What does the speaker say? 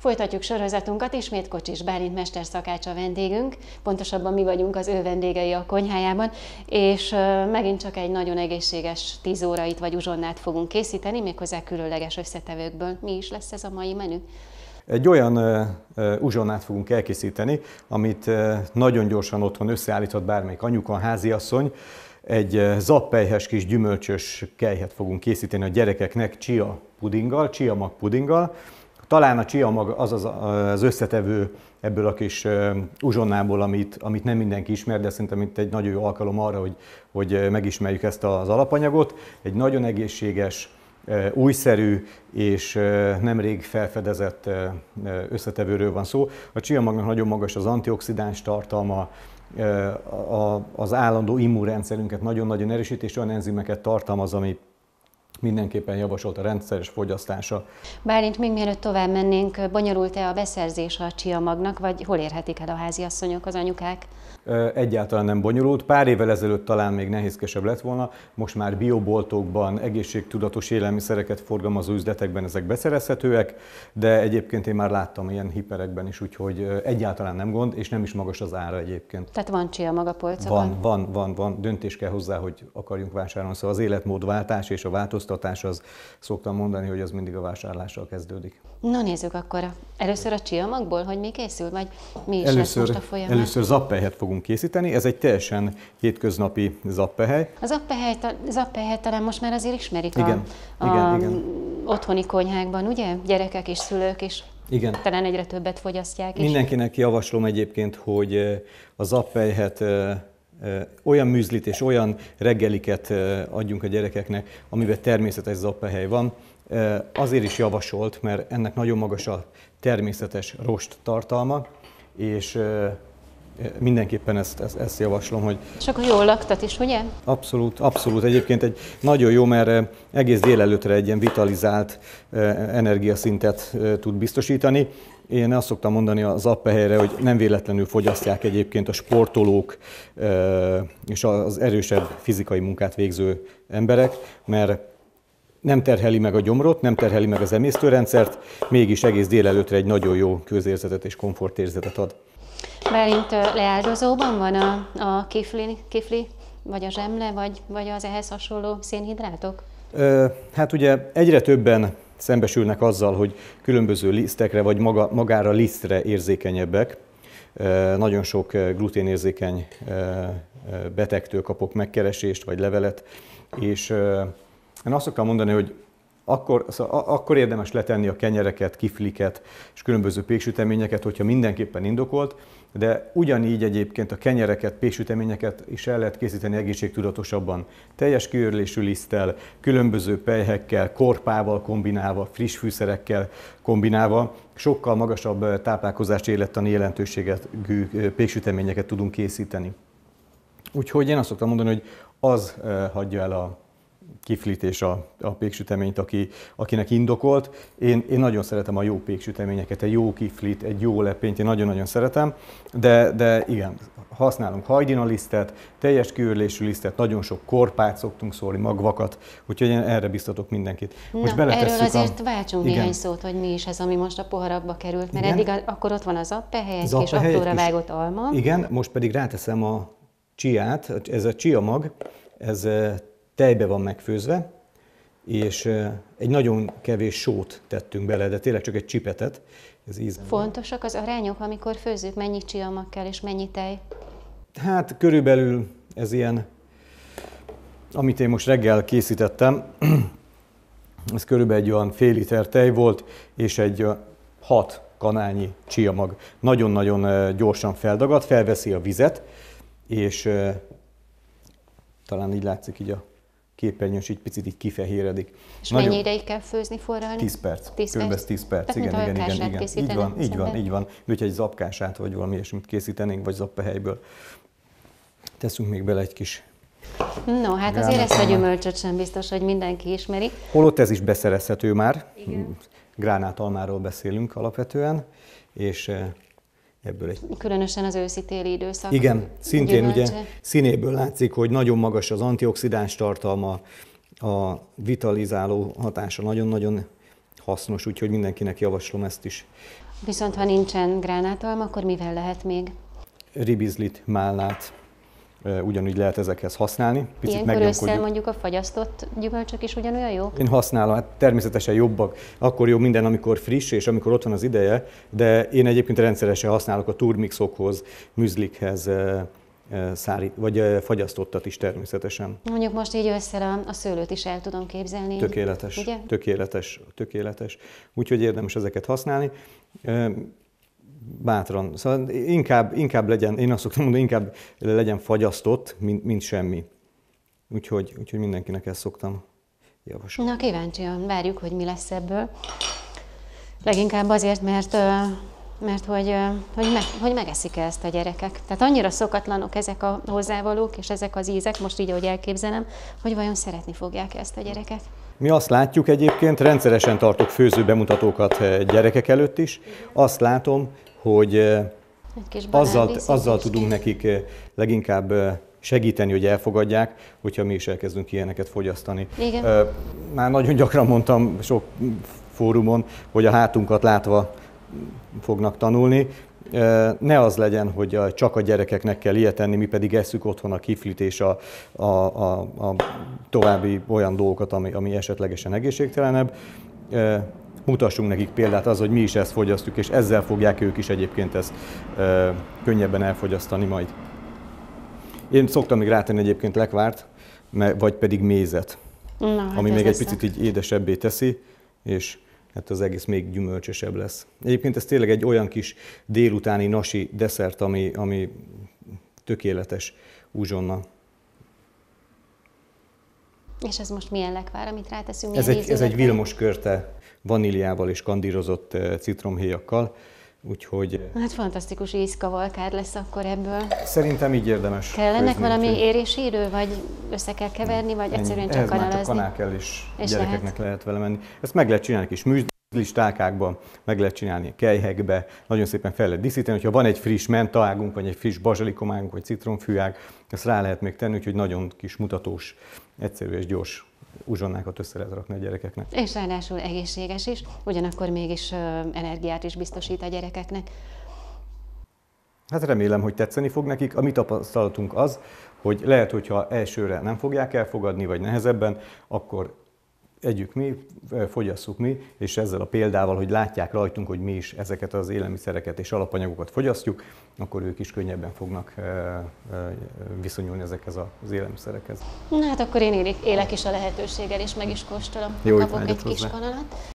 Folytatjuk sorozatunkat, ismét Kocsis Bálint mesterszakács a vendégünk, pontosabban mi vagyunk az ő vendégei a konyhájában, és megint csak egy nagyon egészséges tíz órait vagy uzsonnát fogunk készíteni, méghozzá különleges összetevőkből. Mi is lesz ez a mai menü? Egy olyan uzsonnát fogunk elkészíteni, amit nagyon gyorsan otthon összeállíthat bármelyik anyuka, háziasszony. Egy zappelyhes kis gyümölcsös kejhet fogunk készíteni a gyerekeknek csia pudinggal, csia mag pudinggal. Talán a csia maga az az, az összetevő ebből a kis uzsonnából, amit, amit nem mindenki ismer, de szerintem itt egy nagyon jó alkalom arra, hogy, hogy megismerjük ezt az alapanyagot. Egy nagyon egészséges, újszerű és nemrég felfedezett összetevőről van szó. A csiamagnak nagyon magas az antioxidáns tartalma, az állandó immunrendszerünket nagyon-nagyon erősít, és olyan enzimeket tartalmaz, ami mindenképpen javasolt a rendszeres fogyasztása. Bárint, még mielőtt tovább mennénk, bonyolult-e a beszerzés a magnak, vagy hol érhetik el a háziasszonyok, az anyukák? Egyáltalán nem bonyolult. Pár évvel ezelőtt talán még nehézkesebb lett volna, most már bioboltokban, egészségtudatos élelmiszereket forgalmazó üzletekben ezek beszerezhetőek, de egyébként én már láttam ilyen hiperekben is, úgyhogy egyáltalán nem gond, és nem is magas az ára egyébként. Tehát van csia maga polcokon? Van, van, van, van. Döntés kell hozzá, hogy akarjunk vásárolni. Szóval az életmódváltás és a változtatás szórakoztatás, az szoktam mondani, hogy az mindig a vásárlással kezdődik. Na nézzük akkor először a csiamagból, hogy mi készül, vagy mi is először, lesz most a folyamat? Először zappelhet fogunk készíteni, ez egy teljesen hétköznapi zappehely. A zappehely, zappehely talán most már azért ismerik igen, a, igen, a igen. otthoni konyhákban, ugye? Gyerekek és szülők is. Igen. Talán egyre többet fogyasztják. Is. Mindenkinek javaslom egyébként, hogy eh, a zappelyhet eh, olyan műzlit és olyan reggeliket adjunk a gyerekeknek, amiben természetes zappehely van. Azért is javasolt, mert ennek nagyon magas a természetes rost tartalma, és mindenképpen ezt, ezt, ezt javaslom, hogy... És akkor jól laktat is, ugye? Abszolút, abszolút. Egyébként egy nagyon jó, mert egész délelőtre egy ilyen vitalizált energiaszintet tud biztosítani, én azt szoktam mondani az appehelyre, hogy nem véletlenül fogyasztják egyébként a sportolók és az erősebb fizikai munkát végző emberek, mert nem terheli meg a gyomrot, nem terheli meg az emésztőrendszert, mégis egész délelőtre egy nagyon jó közérzetet és komfortérzetet ad. Bálint leáldozóban van a, a kifli, kifli, vagy a zsemle, vagy, vagy az ehhez hasonló szénhidrátok? Hát ugye egyre többen szembesülnek azzal, hogy különböző lisztekre vagy maga, magára lisztre érzékenyebbek. Nagyon sok gluténérzékeny betegtől kapok megkeresést vagy levelet, és én azt szoktam mondani, hogy akkor, szóval akkor érdemes letenni a kenyereket, kifliket és különböző péksüteményeket, hogyha mindenképpen indokolt, de ugyanígy egyébként a kenyereket, péksüteményeket is el lehet készíteni egészségtudatosabban. Teljes kiőrlésű liszttel, különböző pejhekkel, korpával kombinálva, friss fűszerekkel kombinálva, sokkal magasabb eh, táplálkozási élettani jelentőséget eh, péksüteményeket tudunk készíteni. Úgyhogy én azt szoktam mondani, hogy az eh, hagyja el a kiflítés a, a péksüteményt, aki, akinek indokolt. Én, én nagyon szeretem a jó péksüteményeket, egy jó kiflit, egy jó lepényt, én nagyon-nagyon szeretem, de, de igen, használunk hajdina lisztet, teljes kiürlésű lisztet, nagyon sok korpát szoktunk szólni, magvakat, úgyhogy én erre biztatok mindenkit. Most Na, erről azért a... váltsunk igen. néhány szót, hogy mi is ez, ami most a poharakba került, mert igen. eddig a, akkor ott van az appehely, egy kis apróra vágott alma. Igen, most pedig ráteszem a csiát, ez a mag, ez eh, tejbe van megfőzve, és egy nagyon kevés sót tettünk bele, de tényleg csak egy csipetet. Ez Fontosak az arányok, amikor főzzük, mennyi csiamak kell és mennyi tej? Hát körülbelül ez ilyen, amit én most reggel készítettem, ez körülbelül egy olyan fél liter tej volt, és egy hat kanálnyi csiamag. Nagyon-nagyon gyorsan feldagad, felveszi a vizet, és talán így látszik így a képernyős így picit így kifehéredik. És Nagyon... mennyi ideig kell főzni, forralni? 10 perc. 10 Körülbelül perc. 10 perc. Tehát, igen, igen, igen, igen. Így van, így van, így van. Úgyhogy egy zapkását vagy valami ilyesmit készítenénk, vagy zappehelyből. Teszünk még bele egy kis No, hát Gának. azért ezt a gyümölcsöt sem biztos, hogy mindenki ismeri. Holott ez is beszerezhető már. Igen. Gránátalmáról beszélünk alapvetően, és eh, ebből egy... Különösen az őszi-téli időszak. Igen, szintén gyümölcse. ugye hát, színéből látszik, hogy nagyon magas az antioxidáns tartalma, a vitalizáló hatása nagyon-nagyon hasznos, úgyhogy mindenkinek javaslom ezt is. Viszont ha nincsen gránátalma, akkor mivel lehet még? Ribizlit, málnát, ugyanúgy lehet ezekhez használni. Picit Ilyenkor ősszel mondjuk a fagyasztott gyümölcsök is ugyanolyan jók? Én használom, hát természetesen jobbak. Akkor jó minden, amikor friss és amikor ott van az ideje, de én egyébként rendszeresen használok a turmixokhoz, műzlikhez, szári, vagy fagyasztottat is természetesen. Mondjuk most így össze a, a szőlőt is el tudom képzelni. Tökéletes, ugye? tökéletes, tökéletes. Úgyhogy érdemes ezeket használni bátran. Szóval inkább, inkább legyen, én azt szoktam mondani, inkább legyen fagyasztott, mint, mint semmi. Úgyhogy, úgyhogy mindenkinek ezt szoktam javasolni. Na kíváncsian várjuk, hogy mi lesz ebből. Leginkább azért, mert, mert hogy, hogy, meg, hogy megeszik -e ezt a gyerekek. Tehát annyira szokatlanok ezek a hozzávalók és ezek az ízek, most így, ahogy elképzelem, hogy vajon szeretni fogják -e ezt a gyerekek. Mi azt látjuk egyébként, rendszeresen tartok főző bemutatókat eh, gyerekek előtt is. Azt látom, hogy eh, azzal, azzal tudunk nekik eh, leginkább eh, segíteni, hogy elfogadják, hogyha mi is elkezdünk ilyeneket fogyasztani. Igen. Már nagyon gyakran mondtam sok fórumon, hogy a hátunkat látva fognak tanulni. Ne az legyen, hogy csak a gyerekeknek kell ilyet enni, mi pedig eszük otthon a kiflit és a, a, a, a további olyan dolgokat, ami, ami esetlegesen egészségtelenebb mutassunk nekik példát az, hogy mi is ezt fogyasztjuk, és ezzel fogják ők is egyébként ezt ö, könnyebben elfogyasztani majd. Én szoktam még rátenni egyébként lekvárt, vagy pedig mézet, Na, hát ami még egy picit így édesebbé teszi, és hát az egész még gyümölcsösebb lesz. Egyébként ez tényleg egy olyan kis délutáni nasi desszert, ami, ami tökéletes uzsonna. És ez most milyen lekvár, amit ráteszünk? Ez egy, ez egy vilmos körte vaníliával és kandírozott eh, citromhéjakkal. Úgyhogy... Eh, hát fantasztikus ízkavalkád lesz akkor ebből. Szerintem így érdemes. Kell ennek valami úgy. idő vagy össze kell keverni, vagy Ennyi. egyszerűen csak kanalazni? Ehhez kanál kell, és, és gyerekeknek lehet. lehet vele menni. Ezt meg lehet csinálni kis műzd meg lehet csinálni kejhekbe, nagyon szépen fel lehet díszíteni, hogyha van egy friss mentaágunk, vagy egy friss bazsalikomágunk, vagy citromfűág, ezt rá lehet még tenni, úgyhogy nagyon kis mutatós, egyszerű és gyors uzsonnákat össze lehet rakni a gyerekeknek. És ráadásul egészséges is, ugyanakkor mégis energiát is biztosít a gyerekeknek. Hát remélem, hogy tetszeni fog nekik. A mi tapasztalatunk az, hogy lehet, hogyha elsőre nem fogják elfogadni, vagy nehezebben, akkor együk mi, fogyasszuk mi, és ezzel a példával, hogy látják rajtunk, hogy mi is ezeket az élelmiszereket és alapanyagokat fogyasztjuk, akkor ők is könnyebben fognak eh, eh, viszonyulni ezekhez az élelmiszerekhez. Na hát akkor én élek is a lehetőséggel, és meg is kóstolom. Jó, Kapok egy hozzá. kis kanalat.